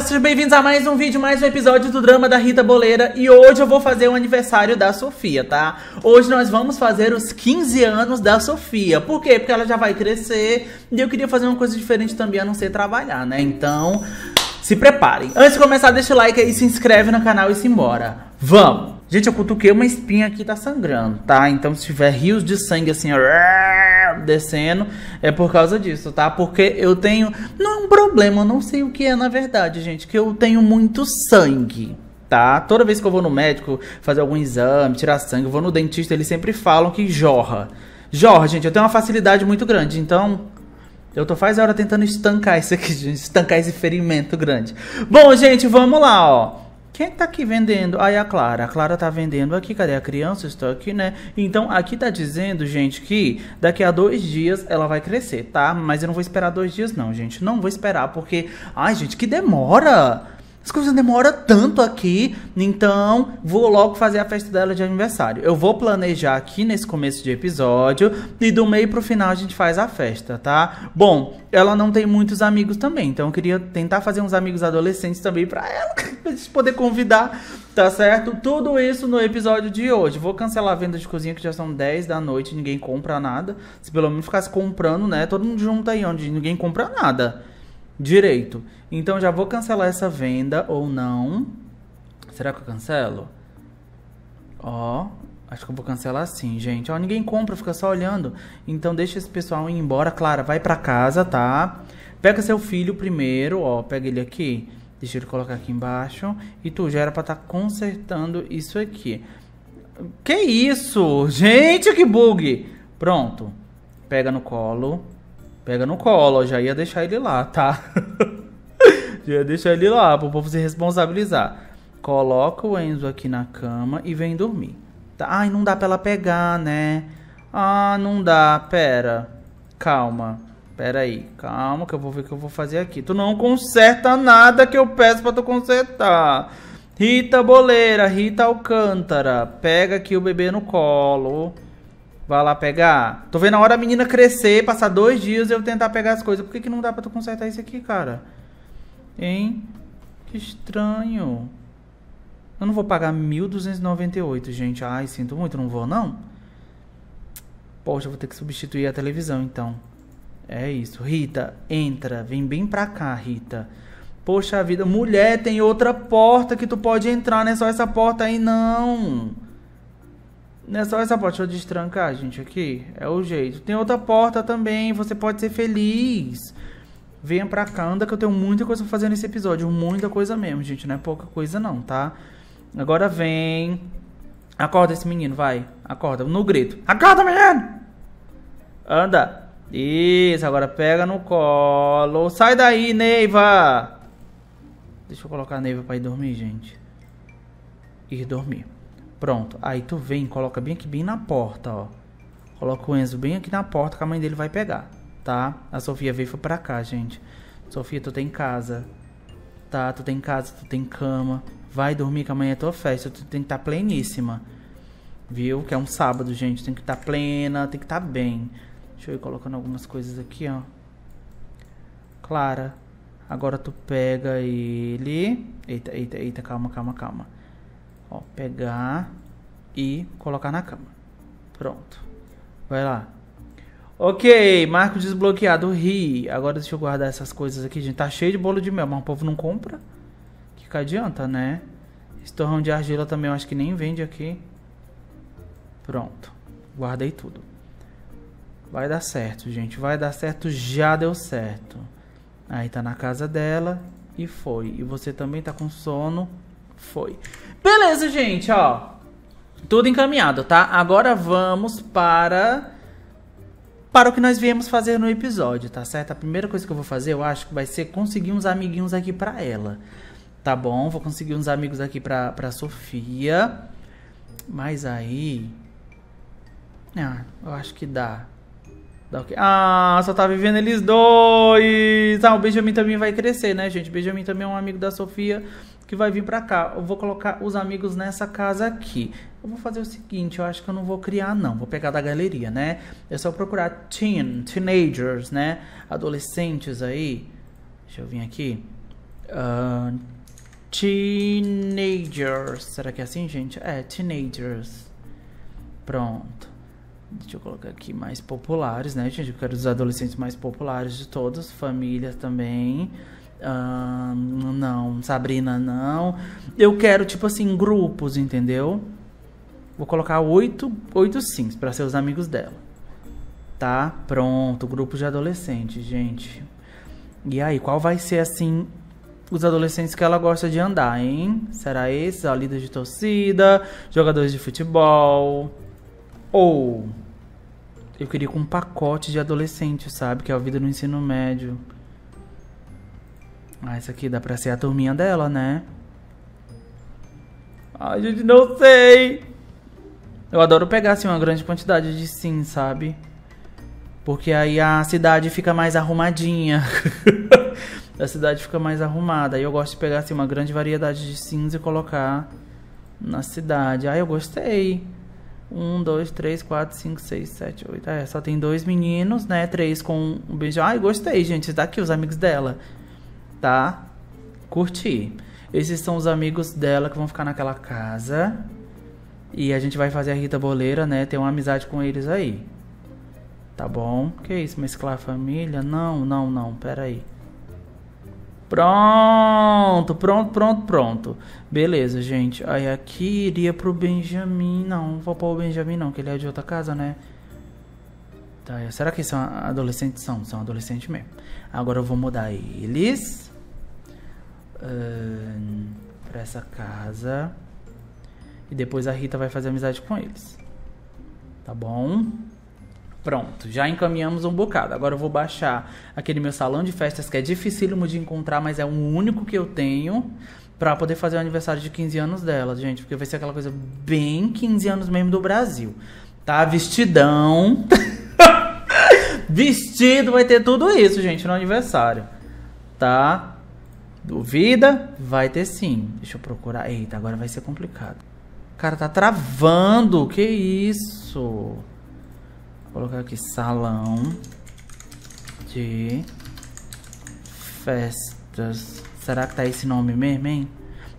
galera, sejam bem-vindos a mais um vídeo, mais um episódio do Drama da Rita Boleira E hoje eu vou fazer o aniversário da Sofia, tá? Hoje nós vamos fazer os 15 anos da Sofia Por quê? Porque ela já vai crescer e eu queria fazer uma coisa diferente também, a não ser trabalhar, né? Então, se preparem Antes de começar, deixa o like aí, se inscreve no canal e se embora Vamos! Gente, eu cutuquei uma espinha aqui, tá sangrando, tá? Então se tiver rios de sangue assim... Ó descendo, é por causa disso, tá? Porque eu tenho. Não é um problema, eu não sei o que é na verdade, gente, que eu tenho muito sangue tá? Toda vez que eu vou no médico fazer algum exame, tirar sangue, vou no dentista, eles sempre falam que jorra. Jorra, gente, eu tenho uma facilidade muito grande, então. Eu tô faz hora tentando estancar isso aqui, gente, estancar esse ferimento grande. Bom, gente, vamos lá, ó. Quem tá aqui vendendo? Aí a Clara. A Clara tá vendendo aqui. Cadê a criança? Estou aqui, né? Então aqui tá dizendo, gente, que daqui a dois dias ela vai crescer, tá? Mas eu não vou esperar dois dias, não, gente. Não vou esperar, porque. Ai, gente, que demora! As coisas demoram tanto aqui, então vou logo fazer a festa dela de aniversário. Eu vou planejar aqui nesse começo de episódio e do meio pro final a gente faz a festa, tá? Bom, ela não tem muitos amigos também, então eu queria tentar fazer uns amigos adolescentes também para ela, pra gente poder convidar, tá certo? Tudo isso no episódio de hoje. Vou cancelar a venda de cozinha que já são 10 da noite, ninguém compra nada. Se pelo menos ficasse comprando, né? Todo mundo junto aí onde ninguém compra nada direito. Então já vou cancelar essa venda ou não. Será que eu cancelo? Ó, acho que eu vou cancelar sim, gente. Ó, ninguém compra, fica só olhando. Então deixa esse pessoal ir embora. Clara, vai para casa, tá? Pega seu filho primeiro, ó, pega ele aqui. Deixa ele colocar aqui embaixo. E tu já era pra estar tá consertando isso aqui. Que isso? Gente, que bug! Pronto. Pega no colo. Pega no colo, já ia deixar ele lá, tá? já ia deixar ele lá, pro povo se responsabilizar. Coloca o Enzo aqui na cama e vem dormir. Tá? Ai, não dá pra ela pegar, né? Ah, não dá, pera. Calma. Pera aí, calma que eu vou ver o que eu vou fazer aqui. Tu não conserta nada que eu peço pra tu consertar. Rita Boleira, Rita Alcântara, pega aqui o bebê no colo. Vai lá pegar. Tô vendo a hora a menina crescer, passar dois dias e eu tentar pegar as coisas. Por que, que não dá pra tu consertar isso aqui, cara? Hein? Que estranho. Eu não vou pagar 1.298, gente. Ai, sinto muito, não vou não. Poxa, eu vou ter que substituir a televisão, então. É isso. Rita, entra. Vem bem pra cá, Rita. Poxa vida, mulher, tem outra porta que tu pode entrar, né? só essa porta aí, não. Não. Nessa, essa porta, deixa eu destrancar, gente, aqui. É o jeito. Tem outra porta também, você pode ser feliz. Venha pra cá, anda que eu tenho muita coisa pra fazer nesse episódio. Muita coisa mesmo, gente. Não é pouca coisa não, tá? Agora vem. Acorda esse menino, vai. Acorda, no grito. Acorda, menino! Anda. Isso, agora pega no colo. Sai daí, Neiva! Deixa eu colocar a Neiva pra ir dormir, gente. Ir dormir. Pronto. Aí tu vem, coloca bem aqui, bem na porta, ó. Coloca o Enzo bem aqui na porta que a mãe dele vai pegar, tá? A Sofia veio pra cá, gente. Sofia, tu tem casa, tá? Tu tem casa, tu tem cama. Vai dormir que amanhã é tua festa. Tu tem que estar tá pleníssima. Viu? Que é um sábado, gente. Tem que estar tá plena, tem que estar tá bem. Deixa eu ir colocando algumas coisas aqui, ó. Clara, agora tu pega ele. Eita, eita, eita, calma, calma, calma. Ó, pegar e colocar na cama. Pronto. Vai lá. Ok, marco desbloqueado, ri. Agora deixa eu guardar essas coisas aqui, gente. Tá cheio de bolo de mel, mas o povo não compra. Que que adianta, né? Esse torrão de argila também eu acho que nem vende aqui. Pronto. Guardei tudo. Vai dar certo, gente. Vai dar certo, já deu certo. Aí tá na casa dela e foi. E você também tá com sono. Foi. Beleza, gente, ó. Tudo encaminhado, tá? Agora vamos para para o que nós viemos fazer no episódio, tá certo? A primeira coisa que eu vou fazer, eu acho que vai ser conseguir uns amiguinhos aqui para ela. Tá bom? Vou conseguir uns amigos aqui para pra Sofia. Mas aí. Ah, eu acho que dá. Dá o quê? Ah, só tá vivendo eles dois! Ah, o Benjamin também vai crescer, né, gente? O Benjamin também é um amigo da Sofia que vai vir para cá. Eu vou colocar os amigos nessa casa aqui. Eu vou fazer o seguinte, eu acho que eu não vou criar não, vou pegar da galeria, né? É só procurar teen, teenagers, né? Adolescentes aí. Deixa eu vir aqui. Uh, teenagers. Será que é assim, gente? É, teenagers. Pronto. Deixa eu colocar aqui mais populares, né, gente? Eu quero os adolescentes mais populares de todos, família também. Ah, não, Sabrina, não. Eu quero, tipo assim, grupos, entendeu? Vou colocar oito, oito sims para ser os amigos dela. Tá? Pronto, grupo de adolescentes, gente. E aí, qual vai ser, assim, os adolescentes que ela gosta de andar, hein? Será esses? Ó, líderes de torcida, jogadores de futebol. Ou eu queria com um pacote de adolescente, sabe? Que é a vida no ensino médio. Ah, isso aqui dá pra ser a turminha dela, né? Ai, gente, não sei. Eu adoro pegar, assim, uma grande quantidade de sim, sabe? Porque aí a cidade fica mais arrumadinha. a cidade fica mais arrumada. E eu gosto de pegar, assim, uma grande variedade de sims e colocar na cidade. Ai, eu gostei. Um, dois, três, quatro, cinco, seis, sete, oito. É, só tem dois meninos, né? Três com um beijo. Ai, gostei, gente. Tá aqui os amigos dela tá? Curtir. Esses são os amigos dela que vão ficar naquela casa. E a gente vai fazer a Rita Boleira, né? Ter uma amizade com eles aí. Tá bom? Que isso? Mesclar a família? Não, não, não. Pera aí. Pronto, pronto, pronto, pronto. Beleza, gente. Aí aqui iria pro Benjamin. Não, vou pôr o Benjamin não, que ele é de outra casa, né? Tá, será que são adolescentes? São, são adolescentes mesmo. Agora eu vou mudar eles para essa casa. E depois a Rita vai fazer amizade com eles. Tá bom? Pronto, já encaminhamos um bocado. Agora eu vou baixar aquele meu salão de festas que é dificílimo de encontrar, mas é o único que eu tenho para poder fazer o aniversário de 15 anos dela, gente, porque vai ser aquela coisa bem 15 anos mesmo do Brasil. Tá vestidão. Vestido vai ter tudo isso, gente, no aniversário. Tá? Duvida? Vai ter sim. Deixa eu procurar. Eita, agora vai ser complicado. Cara, tá travando. Que isso? Vou colocar aqui salão de festas. Será que tá esse nome mesmo, hein?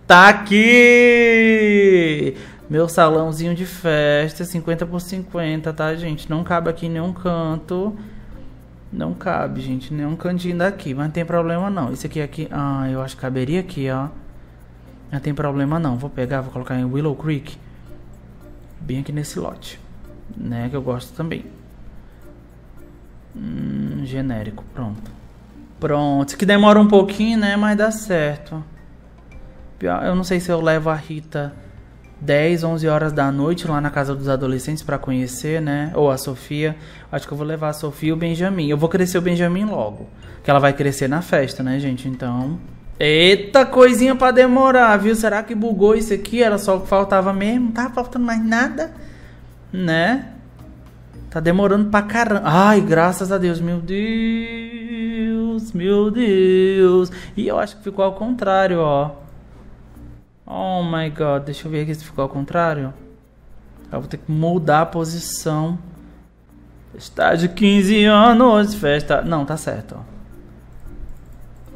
Tá aqui! Meu salãozinho de festa, 50 por 50, tá, gente? Não cabe aqui em nenhum canto. Não cabe, gente, nenhum cantinho daqui, mas não tem problema não. Esse aqui aqui, ah, eu acho que caberia aqui, ó. Não tem problema não. Vou pegar, vou colocar em Willow Creek. Bem aqui nesse lote, né, que eu gosto também. Hum, genérico, pronto. Pronto, que demora um pouquinho, né, mas dá certo. Eu não sei se eu levo a Rita 10, 11 horas da noite lá na casa dos adolescentes para conhecer, né? Ou a Sofia. Acho que eu vou levar a Sofia e o Benjamin. Eu vou crescer o Benjamin logo. Que ela vai crescer na festa, né, gente? Então. Eita coisinha para demorar, viu? Será que bugou isso aqui? Era só o que faltava mesmo? Não tava faltando mais nada, né? Tá demorando pra caramba. Ai, graças a Deus, meu Deus, meu Deus. E eu acho que ficou ao contrário, ó. Oh my god, deixa eu ver aqui se ficou ao contrário. Eu vou ter que mudar a posição. Está de 15 anos, festa. Não, tá certo, ó.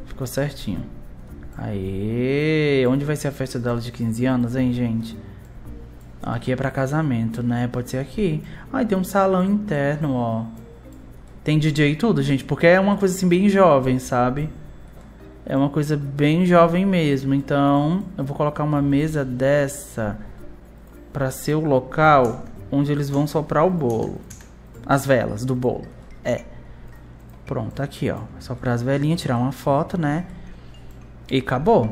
Ficou certinho. Aí, onde vai ser a festa dela de 15 anos, hein, gente? Aqui é pra casamento, né? Pode ser aqui. Ai, tem um salão interno, ó. Tem DJ e tudo, gente, porque é uma coisa assim bem jovem, sabe? é uma coisa bem jovem mesmo. Então, eu vou colocar uma mesa dessa para ser o local onde eles vão soprar o bolo. As velas do bolo. É. Pronto, aqui, ó. Soprar as velhinhas, tirar uma foto, né? E acabou.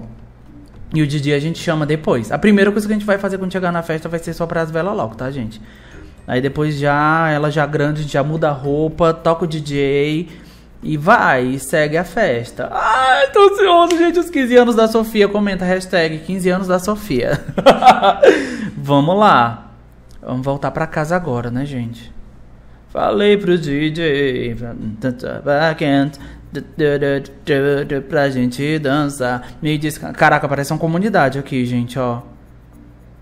E o Didi a gente chama depois. A primeira coisa que a gente vai fazer quando chegar na festa vai ser soprar as velas logo, tá, gente? Aí depois já, ela já grande, já muda a roupa, toca o DJ e vai, e segue a festa. Ai, tô ansioso, gente. Os 15 anos da Sofia. Comenta a hashtag 15 anos da Sofia. Vamos lá. Vamos voltar pra casa agora, né, gente? Falei pro DJ. Pra gente dançar. Me diz. Caraca, parece uma comunidade aqui, gente, ó.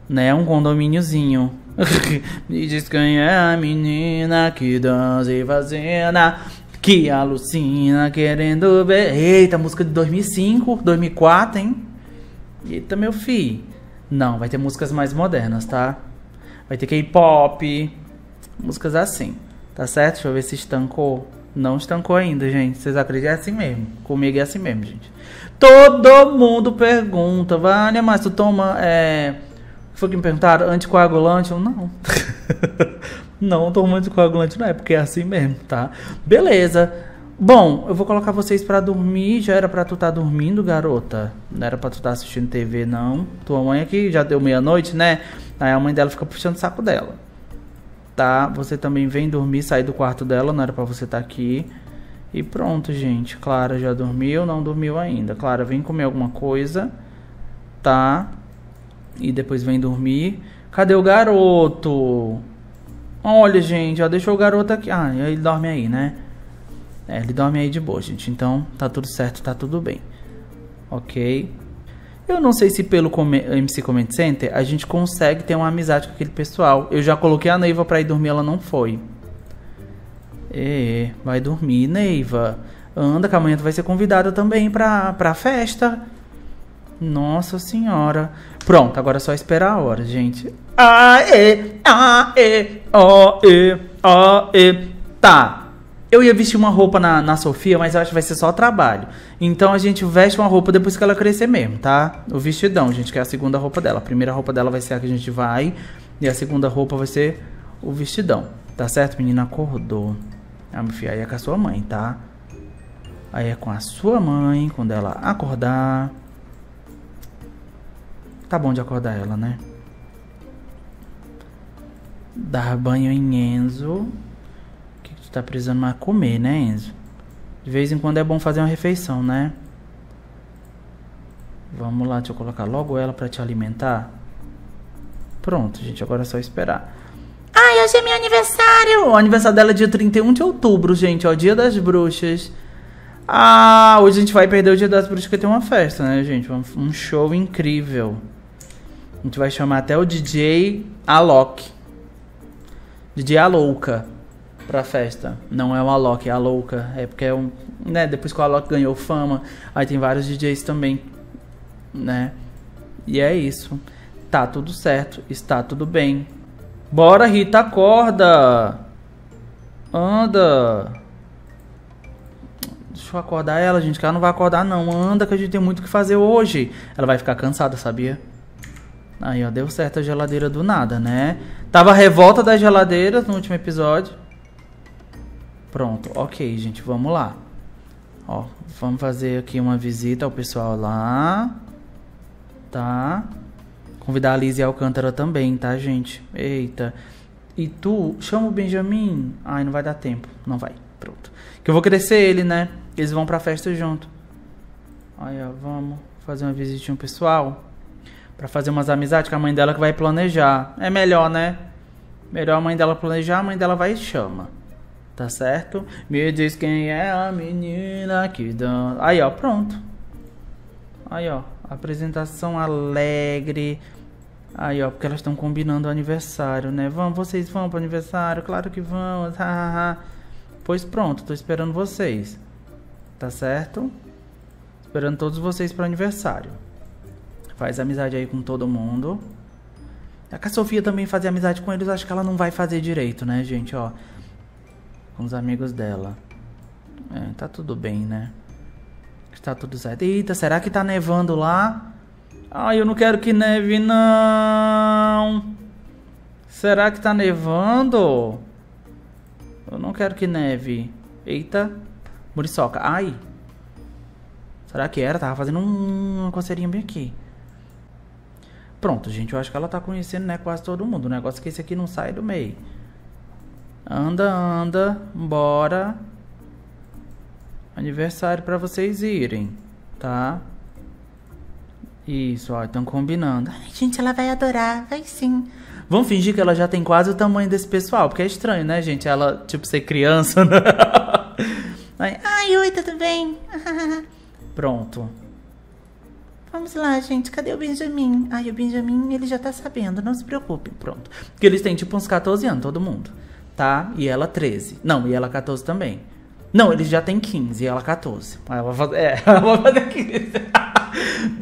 Né? Um condomíniozinho. Me diz quem é a menina que dança e fazenda. Que alucina querendo ver. Eita, música de 2005, 2004, hein? Eita, meu fi. Não, vai ter músicas mais modernas, tá? Vai ter K-pop, músicas assim, tá certo? Deixa eu ver se estancou. Não estancou ainda, gente. Vocês acreditam? É assim mesmo. Comigo é assim mesmo, gente. Todo mundo pergunta, Vânia, mas tu toma. É... Foi que me perguntaram, anticoagulante? Eu não. Não toma anticoagulante, não é, porque é assim mesmo, tá? Beleza. Bom, eu vou colocar vocês para dormir. Já era para tu estar tá dormindo, garota. Não era para tu estar tá assistindo TV, não. Tua mãe aqui já deu meia-noite, né? Aí a mãe dela fica puxando o saco dela. Tá? Você também vem dormir, sair do quarto dela. Não era para você estar tá aqui. E pronto, gente. Clara já dormiu, não dormiu ainda. Clara, vem comer alguma coisa, tá? E depois vem dormir. Cadê o garoto? Olha, gente, ó, deixou o garoto aqui. Ah, ele dorme aí, né? É, ele dorme aí de boa, gente. Então, tá tudo certo, tá tudo bem. Ok. Eu não sei se pelo MC Comment Center a gente consegue ter uma amizade com aquele pessoal. Eu já coloquei a Neiva pra ir dormir, ela não foi. É, vai dormir, Neiva. Anda, que amanhã tu vai ser convidada também pra, pra festa. Nossa senhora. Pronto, agora é só esperar a hora, gente. Aê, aê, aê, aê. Tá. Eu ia vestir uma roupa na, na Sofia, mas eu acho que vai ser só trabalho. Então a gente veste uma roupa depois que ela crescer mesmo, tá? O vestidão, gente, que é a segunda roupa dela. A primeira roupa dela vai ser a que a gente vai. E a segunda roupa vai ser o vestidão. Tá certo? Menina acordou. Ah, meu filho, aí é com a sua mãe, tá? Aí é com a sua mãe, quando ela acordar. Tá bom de acordar ela, né? Dar banho em Enzo. Que tu tá precisando mais comer, né, Enzo? De vez em quando é bom fazer uma refeição, né? Vamos lá, deixa eu colocar logo ela para te alimentar. Pronto, gente, agora é só esperar. Ai, hoje é meu aniversário! O aniversário dela é dia 31 de outubro, gente, ó, dia das bruxas. Ah, hoje a gente vai perder o dia das bruxas porque tem uma festa, né, gente? Um, um show incrível. A gente vai chamar até o DJ Alok. DJ Alouca pra festa. Não é o Alok, é a Louca. É porque é um. Né, depois que o Alok ganhou fama, aí tem vários DJs também. Né? E é isso. Tá tudo certo, está tudo bem. Bora, Rita, acorda! Anda! Deixa eu acordar ela, gente, que ela não vai acordar, não. Anda, que a gente tem muito o que fazer hoje. Ela vai ficar cansada, sabia? Aí, ó, deu certo a geladeira do nada, né? Tava a revolta das geladeiras no último episódio. Pronto, ok, gente, vamos lá. Ó, vamos fazer aqui uma visita ao pessoal lá. Tá? Convidar a Liz e a Alcântara também, tá, gente? Eita. E tu, chama o Benjamin. Ai, não vai dar tempo. Não vai. Pronto. Que eu vou crescer ele, né? Eles vão pra festa junto. Aí, ó, vamos fazer uma visitinha pessoal para fazer umas amizades com a mãe dela que vai planejar. É melhor, né? Melhor a mãe dela planejar, a mãe dela vai e chama. Tá certo? Me diz quem é a menina que dança. Aí, ó, pronto. Aí, ó, apresentação alegre. Aí, ó, porque elas estão combinando o aniversário, né? Vão, vocês vão pro aniversário? Claro que vão. pois pronto, tô esperando vocês. Tá certo? Esperando todos vocês pro aniversário. Faz amizade aí com todo mundo. A Sofia também fazer amizade com eles, acho que ela não vai fazer direito, né, gente? Ó, com os amigos dela. É, tá tudo bem, né? Tá tudo certo. Eita, será que tá nevando lá? Ai, eu não quero que neve, não. Será que tá nevando? Eu não quero que neve. Eita, muriçoca. Ai. Será que era? Tava fazendo uma coceirinha bem aqui. Pronto, gente, eu acho que ela tá conhecendo, né, quase todo mundo. O negócio é que esse aqui não sai do meio. Anda, anda, bora. Aniversário para vocês irem, tá? Isso, ó, estão combinando. Ai, gente, ela vai adorar, vai sim. Vamos fingir que ela já tem quase o tamanho desse pessoal, porque é estranho, né, gente? Ela, tipo, ser criança, né? Ai, oi, tudo bem? Pronto. Vamos lá, gente, cadê o Benjamin? Ai, o Benjamin, ele já tá sabendo, não se preocupe. Pronto. Porque eles têm tipo uns 14 anos, todo mundo. Tá? E ela 13. Não, e ela 14 também. Não, eles já têm 15 e ela 14. Ela vai fazer, é, ela vai fazer 15.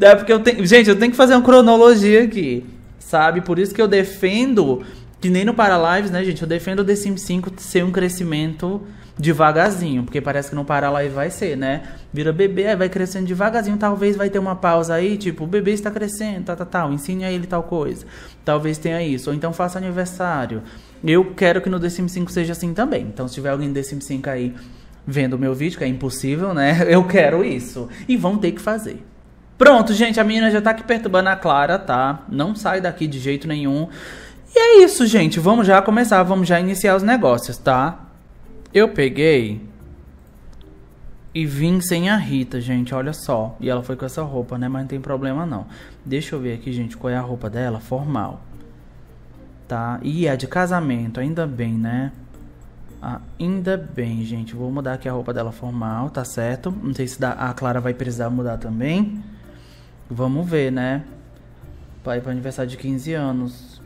é porque eu tenho. Gente, eu tenho que fazer uma cronologia aqui. Sabe? Por isso que eu defendo. Que nem no Paralives, né, gente? Eu defendo o The Sims 5 ser um crescimento devagarzinho, porque parece que não parar lá e vai ser, né? Vira bebê, aí vai crescendo devagarzinho, talvez vai ter uma pausa aí, tipo, o bebê está crescendo, tal, tá, tal, tá, tá, ensine a ele tal coisa. Talvez tenha isso, ou então faça aniversário. Eu quero que no The Sims 5 seja assim também. Então, se tiver alguém no The Sims 5 aí vendo o meu vídeo, que é impossível, né? Eu quero isso. E vão ter que fazer. Pronto, gente, a menina já tá aqui perturbando a Clara, tá? Não sai daqui de jeito nenhum. E é isso, gente. Vamos já começar, vamos já iniciar os negócios, tá? Eu peguei e vim sem a Rita, gente, olha só. E ela foi com essa roupa, né? Mas não tem problema não. Deixa eu ver aqui, gente, qual é a roupa dela, formal. Tá? E é de casamento, ainda bem, né? Ah, ainda bem, gente. Vou mudar aqui a roupa dela formal, tá certo? Não sei se dá... a Clara vai precisar mudar também. Vamos ver, né? Vai pro aniversário de 15 anos.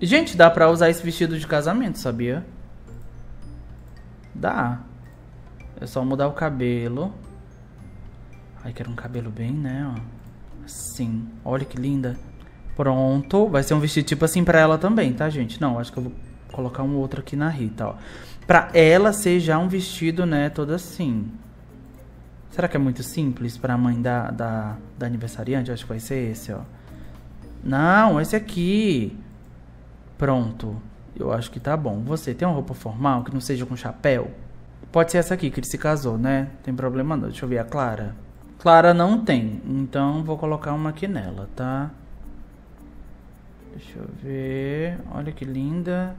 Gente, dá pra usar esse vestido de casamento, sabia? Dá. É só mudar o cabelo. Ai, quero um cabelo bem, né? Ó. Assim. Olha que linda. Pronto. Vai ser um vestido tipo assim pra ela também, tá, gente? Não, acho que eu vou colocar um outro aqui na Rita, ó. Pra ela ser já um vestido, né, todo assim. Será que é muito simples pra mãe da, da, da aniversariante? acho que vai ser esse, ó. Não, esse aqui. Pronto. Eu acho que tá bom. Você tem uma roupa formal que não seja com chapéu? Pode ser essa aqui que ele se casou, né? Tem problema não. Deixa eu ver a Clara. Clara não tem, então vou colocar uma aqui nela, tá? Deixa eu ver. Olha que linda.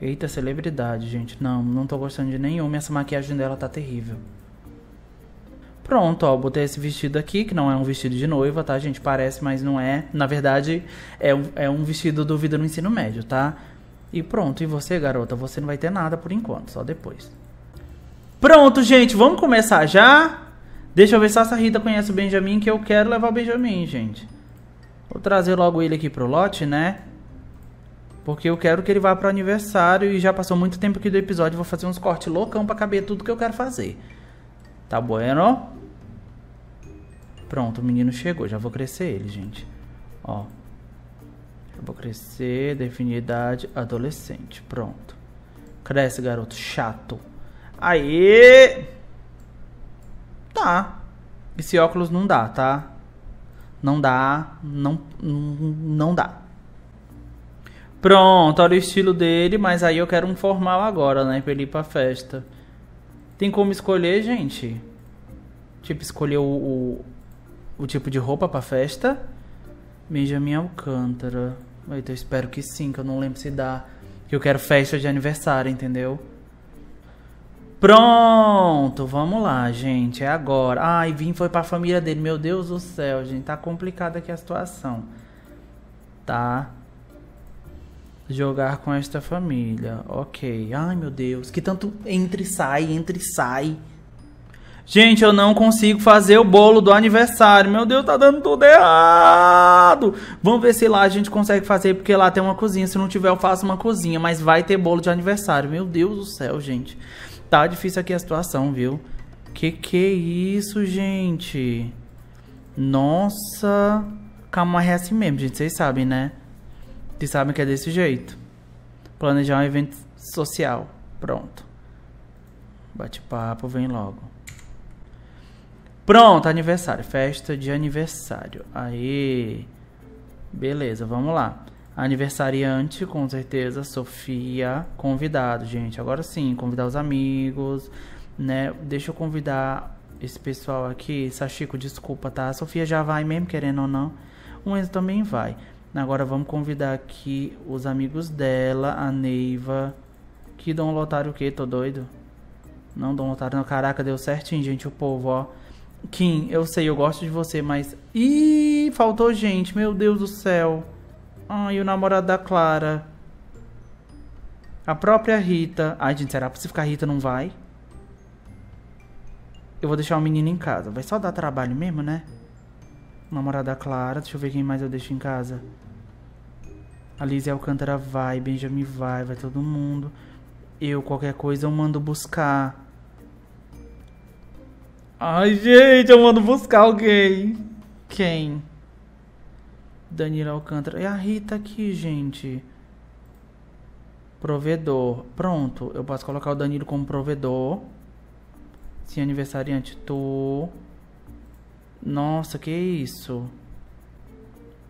Eita, celebridade, gente. Não, não tô gostando de nenhuma. Essa maquiagem dela tá terrível. Pronto, ó, botei esse vestido aqui, que não é um vestido de noiva, tá, gente? Parece, mas não é. Na verdade, é um, é um vestido do Vida no Ensino Médio, tá? E pronto, e você, garota? Você não vai ter nada por enquanto, só depois. Pronto, gente, vamos começar já? Deixa eu ver se essa Rita conhece o Benjamin, que eu quero levar o Benjamin, gente. Vou trazer logo ele aqui pro lote, né? Porque eu quero que ele vá pro aniversário e já passou muito tempo aqui do episódio. Vou fazer uns cortes loucão pra caber tudo que eu quero fazer. Tá bueno? Pronto, o menino chegou. Já vou crescer ele, gente. Ó. Já vou crescer, definir idade, adolescente. Pronto. Cresce, garoto chato. Aí. Tá. Esse óculos não dá, tá? Não dá, não, não dá. Pronto, olha o estilo dele, mas aí eu quero um formal agora, né? Pra ele ir pra festa. Tem como escolher, gente? Tipo, escolher o, o, o tipo de roupa pra festa? Benjamin Alcântara. Eita, então, eu espero que sim, que eu não lembro se dá. Que eu quero festa de aniversário, entendeu? Pronto, vamos lá, gente. É agora. Ai, Vim foi pra família dele. Meu Deus do céu, gente. Tá complicada aqui a situação. Tá? Jogar com esta família. Ok. Ai, meu Deus. Que tanto entre e sai, entre e sai. Gente, eu não consigo fazer o bolo do aniversário. Meu Deus, tá dando tudo errado. Vamos ver se lá a gente consegue fazer, porque lá tem uma cozinha. Se não tiver, eu faço uma cozinha. Mas vai ter bolo de aniversário. Meu Deus do céu, gente. Tá difícil aqui a situação, viu? Que que é isso, gente? Nossa. calma é assim mesmo, gente. Vocês sabem, né? Vocês sabem que é desse jeito. Planejar um evento social. Pronto. Bate-papo, vem logo. Pronto, aniversário. Festa de aniversário. Aí. Beleza, vamos lá. Aniversariante, com certeza. Sofia. Convidado, gente. Agora sim, convidar os amigos, né? Deixa eu convidar esse pessoal aqui. Sachiko, desculpa, tá? A Sofia já vai mesmo, querendo ou não. O Enzo também vai. Agora vamos convidar aqui os amigos dela, a Neiva. Que Dom Lotário o quê? Tô doido? Não, Dom Lotário não. Caraca, deu certinho, gente, o povo, ó. Kim, eu sei, eu gosto de você, mas. Ih, faltou gente, meu Deus do céu. Ai, o namorado da Clara. A própria Rita. Ai, gente, será que se ficar a Rita não vai? Eu vou deixar o menino em casa. Vai só dar trabalho mesmo, né? Namorada Clara. Deixa eu ver quem mais eu deixo em casa. A Lizzie Alcântara vai, Benjamin vai, vai todo mundo. Eu, qualquer coisa, eu mando buscar. Ai, gente, eu mando buscar alguém. Quem? Danilo Alcântara. E é a Rita aqui, gente. Provedor. Pronto, eu posso colocar o Danilo como provedor. Sim, aniversariante, Tu. Nossa, que isso?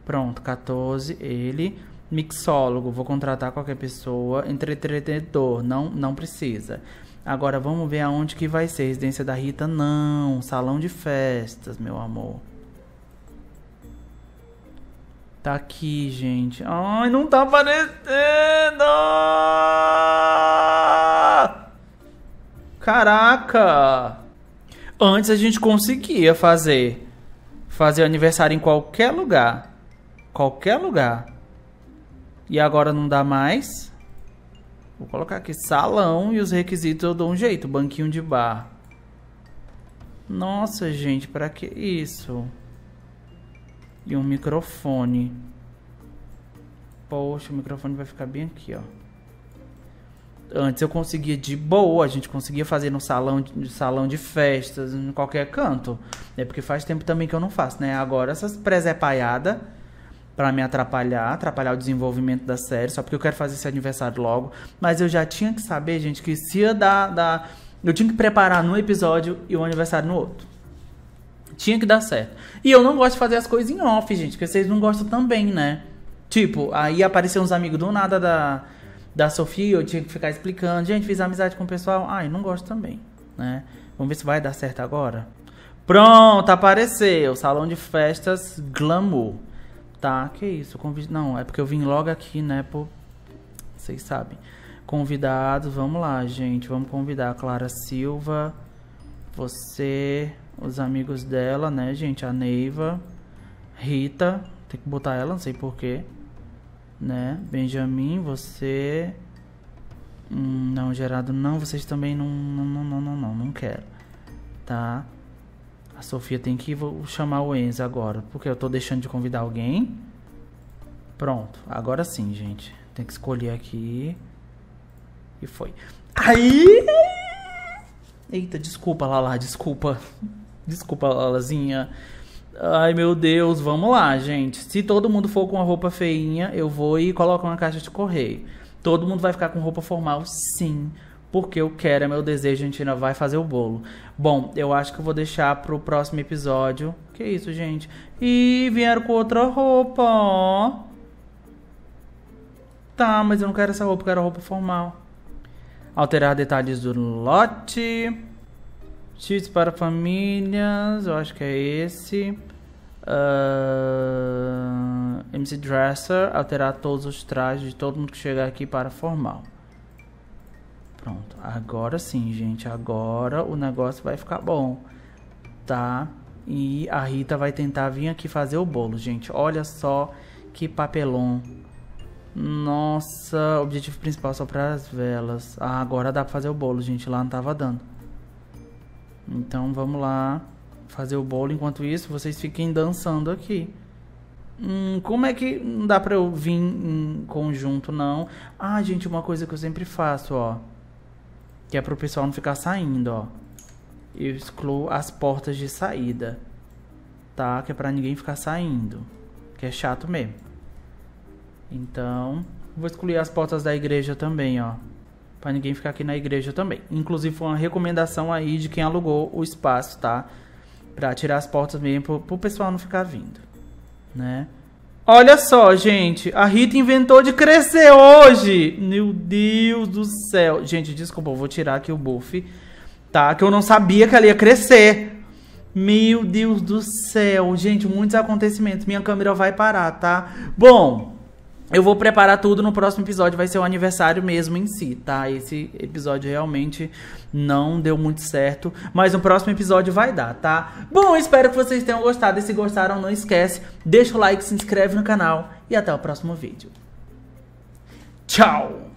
Pronto, 14, ele. Mixólogo, vou contratar qualquer pessoa. Entretenedor, não, não precisa. Agora vamos ver aonde que vai ser. Residência da Rita, não. Salão de festas, meu amor. Tá aqui, gente. Ai, não tá aparecendo! Caraca! Antes a gente conseguia fazer. Fazer aniversário em qualquer lugar. Qualquer lugar. E agora não dá mais. Vou colocar aqui salão e os requisitos eu dou um jeito. Banquinho de bar. Nossa, gente, para que isso? E um microfone. Poxa, o microfone vai ficar bem aqui, ó. Antes eu conseguia de boa, a gente conseguia fazer no salão de, salão de festas, em qualquer canto. É porque faz tempo também que eu não faço, né? Agora essas presepaiadas para me atrapalhar, atrapalhar o desenvolvimento da série, só porque eu quero fazer esse aniversário logo. Mas eu já tinha que saber, gente, que se ia dar, dar eu tinha que preparar num episódio e o aniversário no outro. Tinha que dar certo. E eu não gosto de fazer as coisas em off, gente, porque vocês não gostam também, né? Tipo, aí apareceram uns amigos do nada da, da Sofia, eu tinha que ficar explicando. Gente, fiz amizade com o pessoal. Ai, ah, não gosto também, né? Vamos ver se vai dar certo agora. Pronto, apareceu. Salão de festas Glamour. Tá, que isso. Convid... Não, é porque eu vim logo aqui, né? Por... Vocês sabem. Convidados, vamos lá, gente. Vamos convidar a Clara Silva, você, os amigos dela, né, gente? A Neiva, Rita, tem que botar ela, não sei porquê, né? Benjamin, você. Hum, não, Gerardo, não, vocês também não. Não, não, não, não, não, não quero. Tá? A Sofia tem que chamar o Enzo agora, porque eu tô deixando de convidar alguém. Pronto, agora sim, gente. Tem que escolher aqui. E foi. Aí! Eita, desculpa, Lala, desculpa. Desculpa, Lalazinha. Ai, meu Deus, vamos lá, gente. Se todo mundo for com a roupa feinha, eu vou e coloco na caixa de correio. Todo mundo vai ficar com roupa formal, sim porque eu quero, é meu desejo, a gente ainda vai fazer o bolo. Bom, eu acho que eu vou deixar pro próximo episódio. Que isso, gente? E vieram com outra roupa. Tá, mas eu não quero essa roupa, eu quero roupa formal. Alterar detalhes do lote. Cheats para famílias, eu acho que é esse. Uh, ah, MC Dresser, alterar todos os trajes de todo mundo que chegar aqui para formal. Pronto. Agora sim, gente. Agora o negócio vai ficar bom, tá? E a Rita vai tentar vir aqui fazer o bolo, gente. Olha só que papelão. Nossa, objetivo principal só para as velas. Ah, agora dá para fazer o bolo, gente. Lá não tava dando. Então vamos lá fazer o bolo. Enquanto isso, vocês fiquem dançando aqui. Hum, como é que não dá para eu vir em conjunto, não? Ah, gente, uma coisa que eu sempre faço, ó. Que é pro pessoal não ficar saindo, ó. Eu excluo as portas de saída. Tá? Que é pra ninguém ficar saindo. Que é chato mesmo. Então, vou excluir as portas da igreja também, ó. Pra ninguém ficar aqui na igreja também. Inclusive, foi uma recomendação aí de quem alugou o espaço, tá? Pra tirar as portas mesmo, pro, pro pessoal não ficar vindo, né? Olha só, gente. A Rita inventou de crescer hoje. Meu Deus do céu. Gente, desculpa, eu vou tirar aqui o buff. Tá? Que eu não sabia que ela ia crescer. Meu Deus do céu. Gente, muitos acontecimentos. Minha câmera vai parar, tá? Bom. Eu vou preparar tudo no próximo episódio, vai ser o aniversário mesmo em si, tá? Esse episódio realmente não deu muito certo, mas no próximo episódio vai dar, tá? Bom, espero que vocês tenham gostado e se gostaram, não esquece, deixa o like, se inscreve no canal e até o próximo vídeo. Tchau!